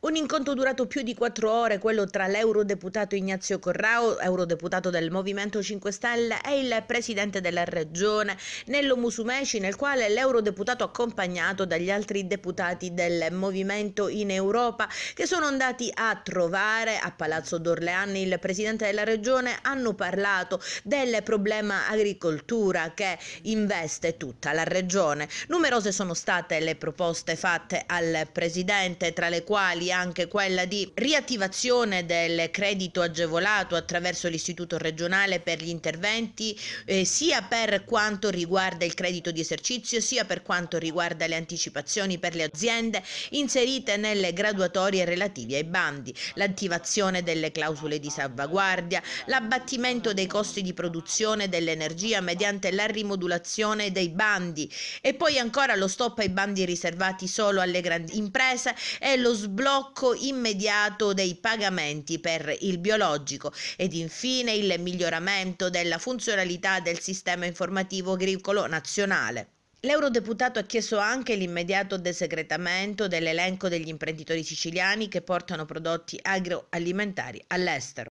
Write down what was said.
Un incontro durato più di quattro ore, quello tra l'eurodeputato Ignazio Corrao, eurodeputato del Movimento 5 Stelle, e il presidente della regione, Nello Musumeci, nel quale l'eurodeputato accompagnato dagli altri deputati del Movimento in Europa, che sono andati a trovare a Palazzo d'Orleani il presidente della regione, hanno parlato del problema agricoltura che investe tutta la regione. Numerose sono state le proposte fatte al presidente, tra le quali quali anche quella di riattivazione del credito agevolato attraverso l'Istituto regionale per gli interventi, eh, sia per quanto riguarda il credito di esercizio, sia per quanto riguarda le anticipazioni per le aziende inserite nelle graduatorie relative ai bandi, l'attivazione delle clausole di salvaguardia, l'abbattimento dei costi di produzione dell'energia mediante la rimodulazione dei bandi e poi ancora lo stop ai bandi riservati solo alle grandi imprese e lo sblocco blocco immediato dei pagamenti per il biologico ed infine il miglioramento della funzionalità del sistema informativo agricolo nazionale. L'eurodeputato ha chiesto anche l'immediato desecretamento dell'elenco degli imprenditori siciliani che portano prodotti agroalimentari all'estero.